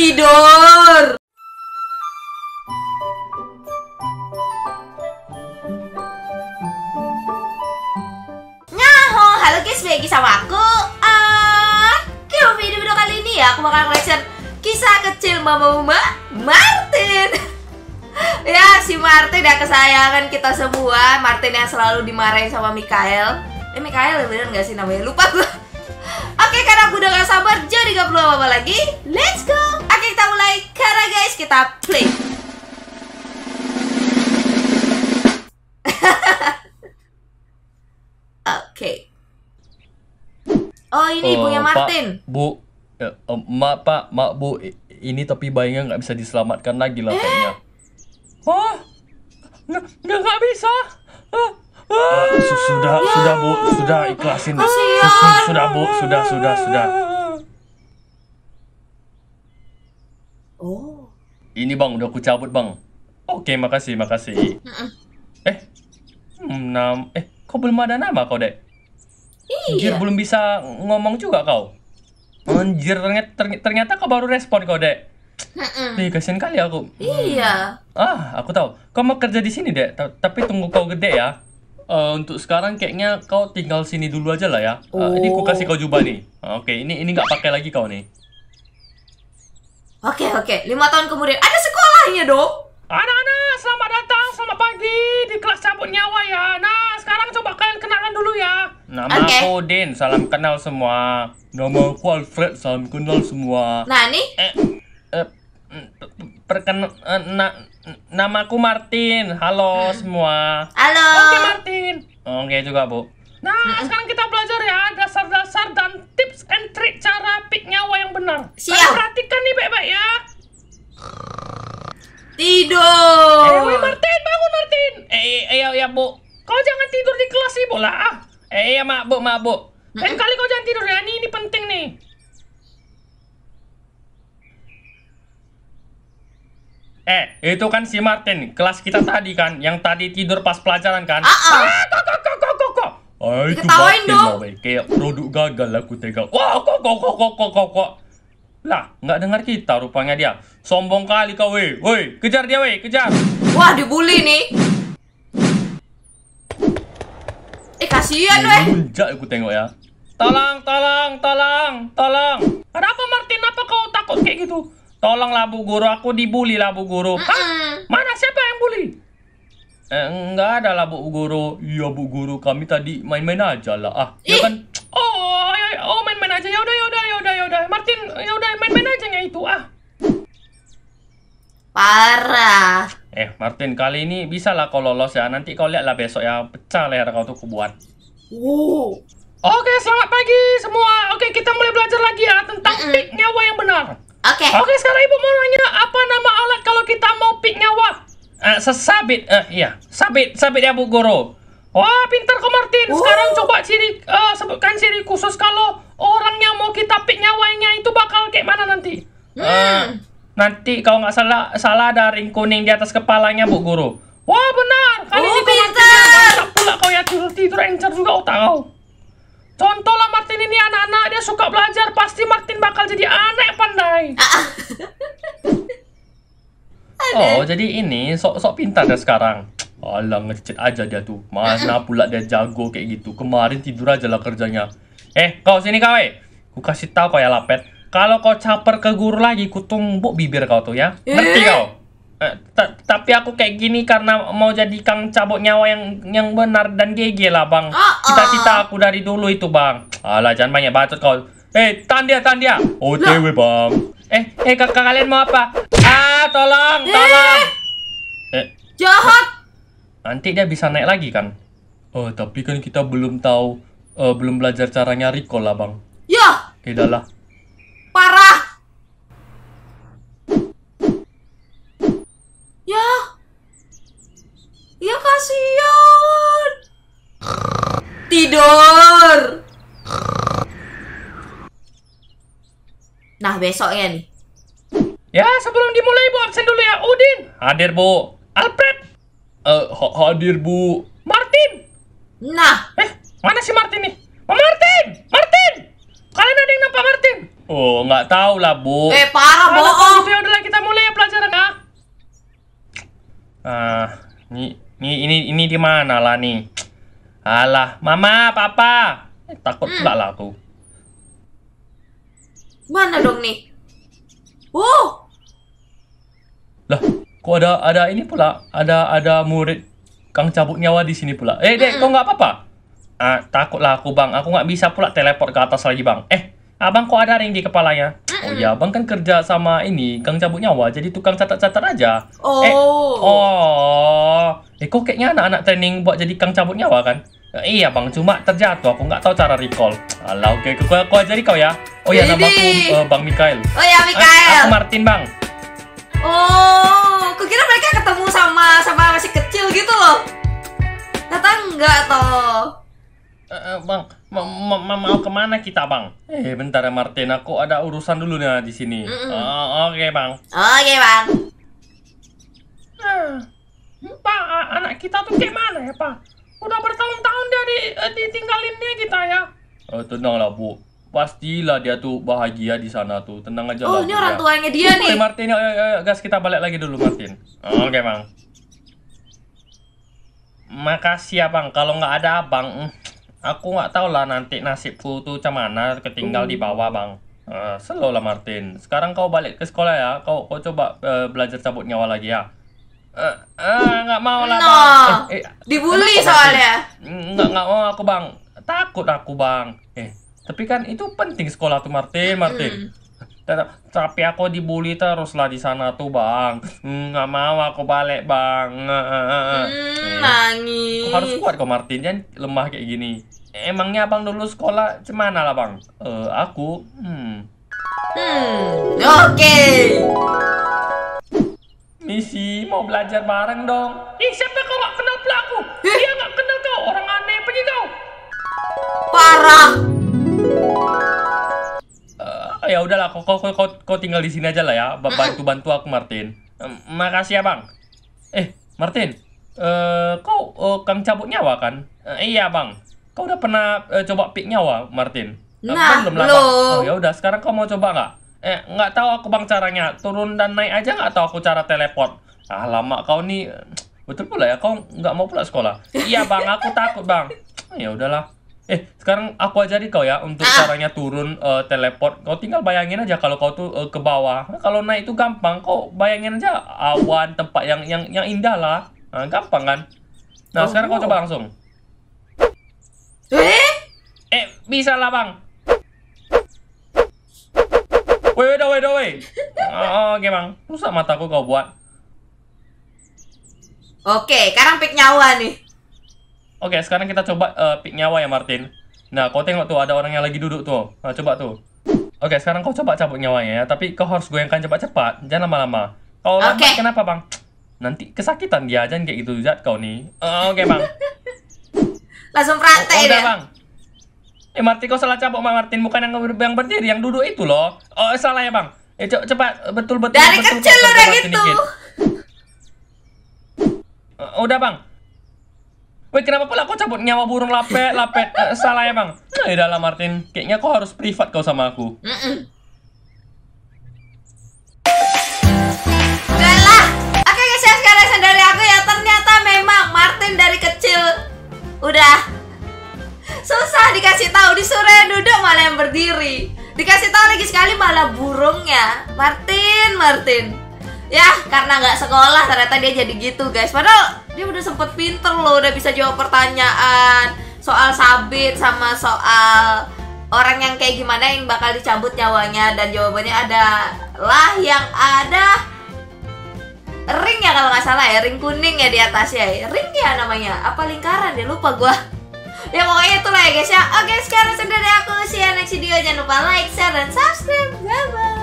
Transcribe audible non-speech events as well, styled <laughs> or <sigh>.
tidur. Nyaho, halo guys, lagi sama aku. Uh, video video kali ini ya, aku bakal nge kisah kecil Mama Mama Martin. <laughs> ya, si Martin ya kesayangan kita semua. Martin yang selalu dimarahin sama Mikael. Eh, Mikael ya, bener gak sih namanya? Lupa gue. <laughs> Oke, karena aku udah gak sabar, jadi gak perlu apa-apa lagi kita play. <laughs> Oke. Okay. Oh ini oh, ibunya Martin. Ya, oh, pak, bu, uh, um, pak, ma bu, ini tapi bayinya nggak bisa diselamatkan lagi lah eh? kayaknya. Oh, nggak nggak bisa. Uh, uh, sudah ya. sudah bu, sudah ikhlasin. Kasian. Sudah bu, sudah sudah sudah. Ini bang, udah aku cabut bang. Oke, makasih, makasih. Eh, enam. Eh, kau belum ada nama kau dek? Iya. belum bisa ngomong juga kau. Anjir, ternyata, ternyata kau baru respon kau dek. Eh, kasihan kali aku. Iya. Ah, aku tahu. Kau mau kerja di sini dek, tapi tunggu kau gede ya. Uh, untuk sekarang kayaknya kau tinggal sini dulu aja lah ya. Uh, oh. Ini aku kasih kau jubah nih. Oke, okay. ini ini nggak pakai lagi kau nih. Oke okay, oke, okay. lima tahun kemudian ada sekolahnya dong. Anak-anak, selamat datang, selamat pagi di kelas cabut nyawa ya. Nah, sekarang coba kalian kenalan dulu ya. Nama okay. aku Din, salam kenal semua. Nama aku Alfred, salam kenal semua. Nah ini. Eh, eh, perken eh, na, nama aku Martin. Halo hmm. semua. Halo. Oke okay, Martin. Oke okay, juga bu. Nah, hmm. sekarang kita belajar ya dasar-dasar dan tips and trick cara pik nyawa yang benar. Siap. dong. Eh, Martin, bangun Martin. Eh, eh, eh, ya, ya, Bu. Kau jangan tidur di kelas sih, bola. Ah. Eh, eh, ya, Mak, Bu, Mak, Bu. Lain kali kau jangan tidur ya. Ini, ini penting nih. Eh, itu kan si Martin, kelas kita tadi kan, yang tadi tidur pas pelajaran kan? Uh -uh. Ah, kok, kok, kok, kok, kok, kok. Ah, itu Martin dong. Lah, kayak produk gagal aku tega. Wah, kok, kok, kok, kok, kok, kok, kok. Lah, nggak dengar kita rupanya dia. Sombong kali kau, weh. Woi, kejar dia, weh, kejar. Wah, dibully nih. Eh, kasihan, weh. Lunjak aku tengok ya. Tolong, tolong, tolong, tolong. Apa Martin? Apa kau takut kayak gitu? Tolonglah Bu Guru, aku dibully lah Bu Guru. Mm -mm. Hah? Mana siapa yang bully? Eh, enggak ada lah Bu Guru. Iya Bu Guru, kami tadi main-main aja lah. Ah, ya Ih. ya kan? Oh, ya, ya. oh, main-main aja. Yaudah, yaudah, yaudah, yaudah. Martin, yaudah main-main aja yang itu. Ah. Parah. Eh, Martin, kali ini bisa lah kau lolos ya. Nanti kau lihatlah besok ya. Pecah leher kau tuh kubuat. Wow. Oke, selamat pagi semua. Oke, kita mulai belajar lagi ya tentang mm pik nyawa yang benar. Oke. Okay. Oke, sekarang ibu mau nanya apa nama alat kalau kita mau pik nyawa? Uh, sesabit, uh, iya, sabit, sabit ya Bu Guru. Wah, pintar kau Martin. Sekarang coba ciri, uh, sebutkan ciri khusus kalau orang yang mau kita pik nyawanya itu bakal kayak mana nanti. Hmm. Uh, nanti kau nggak salah salah ada ring kuning di atas kepalanya bu guru wah benar kali oh, ini pintar pula kau ya tidur tidur encer juga otak kau contoh lah Martin ini anak-anak dia suka belajar pasti Martin bakal jadi anak pandai ah. <laughs> oh jadi ini sok-sok pintar dia sekarang Alah ngecet aja dia tuh Mana ah. pula dia jago kayak gitu Kemarin tidur aja lah kerjanya Eh kau sini kau eh Ku kasih tahu kau ya lapet kalau kau caper ke guru lagi, kutumbuk bibir kau tuh ya. Eh? Ngerti kau? Eh, tapi aku kayak gini karena mau jadi kang cabut nyawa yang yang benar dan GG lah bang. Ah, ah. Cita-cita aku dari dulu itu bang. Alah jangan banyak bacot kau. Eh, Tandia, Tandia. OTW, Bang. Eh, eh kakak kalian mau apa? Ah, tolong, eh? tolong. Eh, jahat. Nanti dia bisa naik lagi kan? Oh, tapi kan kita belum tahu uh, belum belajar caranya recall lah, Bang. Ya. Eh, dah lah. tidur. Nah, besoknya nih. Ya, sebelum dimulai Bu absen dulu ya Udin. Hadir Bu. Alfred. Eh, uh, hadir Bu. Martin. Nah. Eh, mana si Martin nih? Oh, Martin! Martin! Kalian ada yang nampak Martin? Oh, nggak tahu lah, Bu. Eh, parah, Kalau bohong. Gitu, udah udahlah kita mulai ya pelajaran ya. Ah, ini ah, ini ini, ini di mana lah nih? Alah, mama, papa. Eh, takut hmm. pula lah aku. Mana dong nih? Oh! Wow. Lah, kok ada ada ini pula? Ada ada murid Kang cabut nyawa di sini pula. Eh, Dek, kau hmm. kau nggak apa-apa? Ah, takutlah aku, Bang. Aku nggak bisa pula teleport ke atas lagi, Bang. Eh, Abang kok ada ring di kepalanya? Hmm. oh ya, Abang kan kerja sama ini, Kang cabut nyawa, jadi tukang catat-catat aja. Eh, oh. Eh, oh. Eh, kok kayaknya anak-anak training buat jadi Kang cabut nyawa kan? Eh, iya bang, cuma terjatuh. Aku nggak tahu cara recall. Alah, oke, okay. aku, aja kau ya. Oh ya, nama aku uh, Bang Mikael. Oh ya, Mikael. Eh, aku Martin bang. Oh, aku kira mereka ketemu sama sama masih kecil gitu loh. Kata enggak toh. Uh, bang, ma ma ma mau kemana kita bang? Eh bentar ya Martin, aku ada urusan dulu nih di sini. Mm -mm. Uh, Oke okay, bang. Oke okay, bang. Uh, pak anak kita tuh kayak mana ya pak? Udah bertahun-tahun dia di, eh, ditinggalin dia kita ya. Oh, eh, tenanglah Bu. Pastilah dia tuh bahagia di sana tuh. Tenang aja Oh, lah, ini orang ya. tuanya dia Oke, nih. Martin, ayo, ya, ya, ayo, ayo, gas kita balik lagi dulu Martin. Oke, okay, Bang. Makasih ya, Bang. Kalau nggak ada Abang, aku nggak tahu lah nanti nasibku tuh cemana ketinggal di bawah, Bang. Uh, eh, selalu lah Martin. Sekarang kau balik ke sekolah ya. Kau kau coba uh, belajar cabut nyawa lagi ya. Eh, eh, nggak uh, mau lah no. bang. Eh, eh, dibully soalnya. Nggak nggak mau aku bang. Takut aku bang. Eh tapi kan itu penting sekolah tuh Martin Martin. Hmm. Tapi aku dibully terus lah di sana tuh bang. Mm, nggak mau aku balik bang. Hmm, nangis. Harus kuat kok Martin jangan lemah kayak gini. Emangnya abang dulu sekolah cemana lah bang? Eh uh, aku. Hmm. Hmm. Oke. Okay. Misi mau belajar bareng dong. Ih, siapa kau gak kenal pelaku? Eh? Dia gak kenal kau, orang aneh pergi kau. Parah. Uh, ya udahlah, kau, kau kau kau tinggal di sini aja lah ya. Eh. Bantu bantu aku Martin. Uh, makasih ya bang. Eh Martin, uh, kau uh, kang cabut nyawa kan? Uh, iya bang. Kau udah pernah uh, coba pik nyawa Martin? Nah, uh, belum. belum. Oh, ya udah, sekarang kau mau coba nggak? eh nggak tahu aku bang caranya turun dan naik aja nggak tahu aku cara teleport ah lama kau nih betul pula ya kau nggak mau pula sekolah iya bang aku takut bang ah, ya udahlah eh sekarang aku ajari kau ya untuk ah. caranya turun uh, teleport kau tinggal bayangin aja kalau kau tuh uh, ke bawah nah, kalau naik itu gampang kau bayangin aja awan tempat yang yang yang indah lah nah, gampang kan nah oh, sekarang kau oh. coba langsung eh eh bisa lah bang Wait, woi, wait, woi. <laughs> Oh, oke, Bang. Rusak mataku kau buat. Oke, sekarang pick nyawa nih. Oke, sekarang kita coba uh, pick nyawa ya, Martin. Nah, kau tengok tuh ada orang yang lagi duduk tuh. Nah, coba tuh. Oke, sekarang kau coba cabut nyawanya ya, tapi kau harus goyangkan cepat-cepat, jangan lama-lama. Kau okay. kenapa, Bang? Nanti kesakitan dia, jangan kayak gitu, Zat kau nih. Uh, oke, okay, Bang. <laughs> Langsung praktek oh, ya. Udah, Bang. Eh Martin kau salah cabok Mak Martin bukan yang yang berdiri yang duduk itu loh. Oh salah ya Bang. Eh cepat eh, betul betul. Dari betul, kecil betul, udah gitu. Uh, udah Bang. Wih kenapa pula kau cabut nyawa burung lapet lapet uh, eh, salah ya Bang. eh dalam Martin kayaknya kau harus privat kau sama aku. Mm -mm. Oke guys, sekarang dari aku ya ternyata memang Martin dari kecil udah susah dikasih tahu disuruh yang duduk malah yang berdiri dikasih tahu lagi sekali malah burungnya Martin Martin ya karena nggak sekolah ternyata dia jadi gitu guys padahal dia udah sempet pinter loh udah bisa jawab pertanyaan soal sabit sama soal orang yang kayak gimana yang bakal dicabut nyawanya dan jawabannya ada lah yang ada ring ya kalau nggak salah ya ring kuning ya di atas ya ring ya namanya apa lingkaran ya lupa gue ya pokoknya itulah ya guys ya oke sekarang sudah dari aku see you next video jangan lupa like share dan subscribe bye bye